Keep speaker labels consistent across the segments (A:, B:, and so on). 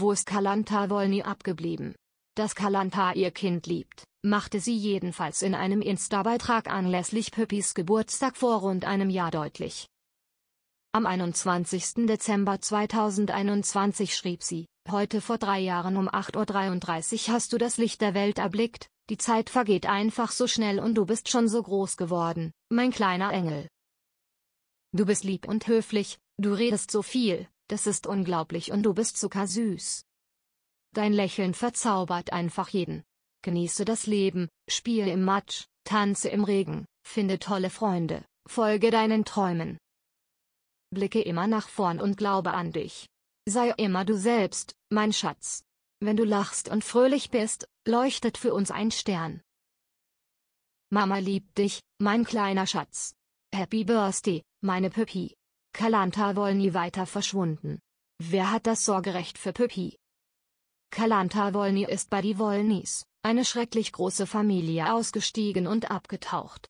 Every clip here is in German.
A: wo ist Kalanta Wolny abgeblieben? Dass Kalanta ihr Kind liebt, machte sie jedenfalls in einem Insta-Beitrag anlässlich Püppis Geburtstag vor rund einem Jahr deutlich. Am 21. Dezember 2021 schrieb sie, heute vor drei Jahren um 8.33 Uhr hast du das Licht der Welt erblickt, die Zeit vergeht einfach so schnell und du bist schon so groß geworden, mein kleiner Engel. Du bist lieb und höflich, du redest so viel, das ist unglaublich und du bist zuckersüß. Dein Lächeln verzaubert einfach jeden. Genieße das Leben, spiele im Matsch, tanze im Regen, finde tolle Freunde, folge deinen Träumen. Blicke immer nach vorn und glaube an dich. Sei immer du selbst, mein Schatz. Wenn du lachst und fröhlich bist, leuchtet für uns ein Stern. Mama liebt dich, mein kleiner Schatz. Happy Birthday, meine Püppi. Kalanta Wolny weiter verschwunden. Wer hat das Sorgerecht für Püppi? Kalanta Wolny ist bei die Wolnys, eine schrecklich große Familie ausgestiegen und abgetaucht.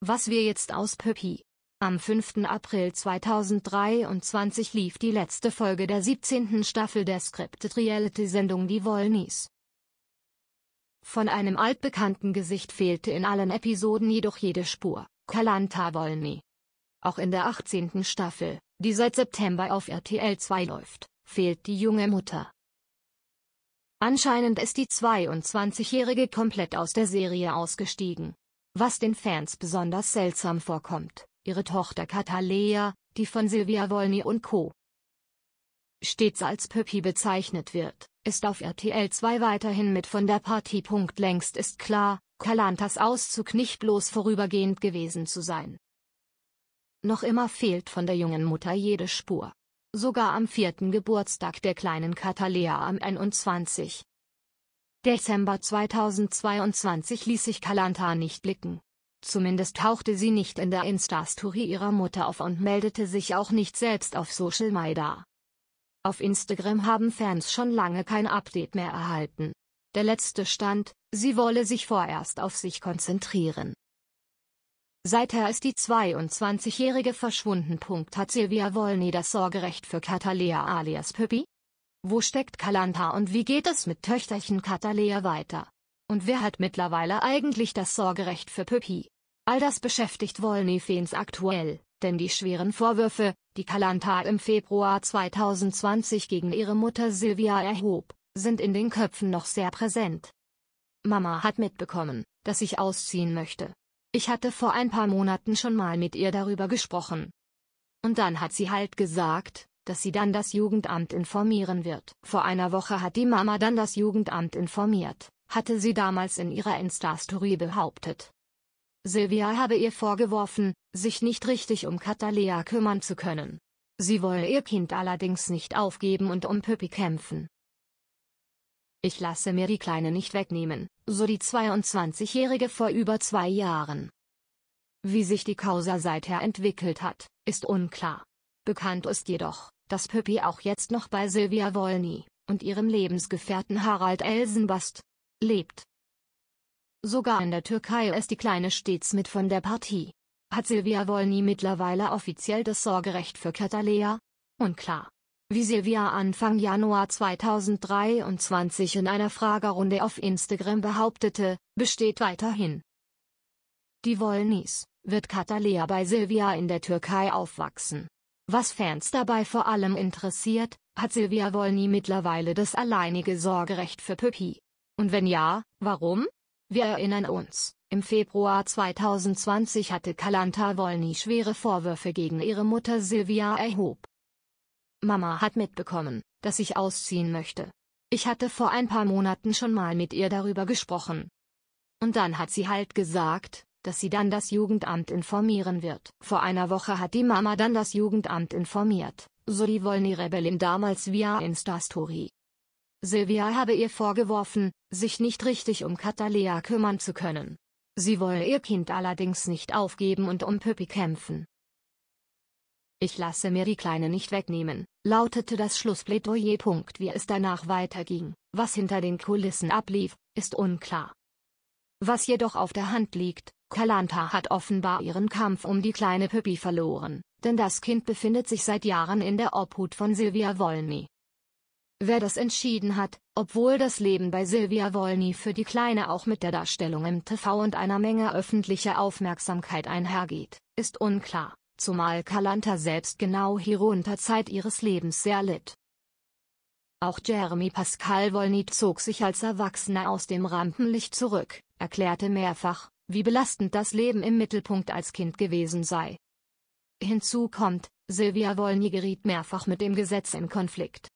A: Was wir jetzt aus Püppi? Am 5. April 2023 lief die letzte Folge der 17. Staffel der Scripted Reality-Sendung Die Wollnies. Von einem altbekannten Gesicht fehlte in allen Episoden jedoch jede Spur, Kalanta Wolny, auch in der 18. Staffel, die seit September auf RTL 2 läuft, fehlt die junge Mutter. Anscheinend ist die 22-Jährige komplett aus der Serie ausgestiegen. Was den Fans besonders seltsam vorkommt, ihre Tochter Katalea, die von Silvia Wolny und Co. stets als Pöppi bezeichnet wird, ist auf RTL 2 weiterhin mit von der Partie. Längst ist klar, Kalantas Auszug nicht bloß vorübergehend gewesen zu sein. Noch immer fehlt von der jungen Mutter jede Spur. Sogar am vierten Geburtstag der kleinen Katalea am 21. Dezember 2022 ließ sich Kalanta nicht blicken. Zumindest tauchte sie nicht in der Insta-Story ihrer Mutter auf und meldete sich auch nicht selbst auf Social Media. Auf Instagram haben Fans schon lange kein Update mehr erhalten. Der letzte Stand, sie wolle sich vorerst auf sich konzentrieren. Seither ist die 22-Jährige verschwunden. Hat Silvia Wolny das Sorgerecht für Katalea alias Püppi? Wo steckt Kalanta und wie geht es mit Töchterchen Katalea weiter? Und wer hat mittlerweile eigentlich das Sorgerecht für Püppi? All das beschäftigt Wolny-Fans aktuell, denn die schweren Vorwürfe, die Kalanta im Februar 2020 gegen ihre Mutter Silvia erhob, sind in den Köpfen noch sehr präsent. Mama hat mitbekommen, dass ich ausziehen möchte. Ich hatte vor ein paar Monaten schon mal mit ihr darüber gesprochen. Und dann hat sie halt gesagt, dass sie dann das Jugendamt informieren wird. Vor einer Woche hat die Mama dann das Jugendamt informiert, hatte sie damals in ihrer Insta-Story behauptet. Silvia habe ihr vorgeworfen, sich nicht richtig um Katalea kümmern zu können. Sie wolle ihr Kind allerdings nicht aufgeben und um Püppi kämpfen. Ich lasse mir die Kleine nicht wegnehmen, so die 22-Jährige vor über zwei Jahren. Wie sich die Causa seither entwickelt hat, ist unklar. Bekannt ist jedoch, dass Pippi auch jetzt noch bei Sylvia Wolny und ihrem Lebensgefährten Harald Elsenbast lebt. Sogar in der Türkei ist die Kleine stets mit von der Partie. Hat Sylvia Wolny mittlerweile offiziell das Sorgerecht für Katalea? Unklar. Wie Silvia Anfang Januar 2023 in einer Fragerunde auf Instagram behauptete, besteht weiterhin. Die Wollnis, wird Katalea bei Silvia in der Türkei aufwachsen. Was Fans dabei vor allem interessiert, hat Silvia Wolny mittlerweile das alleinige Sorgerecht für Püppi. Und wenn ja, warum? Wir erinnern uns, im Februar 2020 hatte Kalanta Wolny schwere Vorwürfe gegen ihre Mutter Silvia erhob. Mama hat mitbekommen, dass ich ausziehen möchte. Ich hatte vor ein paar Monaten schon mal mit ihr darüber gesprochen. Und dann hat sie halt gesagt, dass sie dann das Jugendamt informieren wird. Vor einer Woche hat die Mama dann das Jugendamt informiert, so die Wolny Rebellin damals via insta Silvia habe ihr vorgeworfen, sich nicht richtig um Katalea kümmern zu können. Sie wolle ihr Kind allerdings nicht aufgeben und um Püppi kämpfen. Ich lasse mir die Kleine nicht wegnehmen, lautete das Schlussplädoyer. Wie es danach weiterging, was hinter den Kulissen ablief, ist unklar. Was jedoch auf der Hand liegt, Kalanta hat offenbar ihren Kampf um die kleine Püppi verloren, denn das Kind befindet sich seit Jahren in der Obhut von Silvia Wolny. Wer das entschieden hat, obwohl das Leben bei Silvia Wolny für die Kleine auch mit der Darstellung im TV und einer Menge öffentlicher Aufmerksamkeit einhergeht, ist unklar, zumal Kalanta selbst genau hierunter Zeit ihres Lebens sehr litt. Auch Jeremy Pascal Wolny zog sich als Erwachsener aus dem Rampenlicht zurück, erklärte mehrfach, wie belastend das Leben im Mittelpunkt als Kind gewesen sei. Hinzu kommt, Silvia Wolny geriet mehrfach mit dem Gesetz in Konflikt.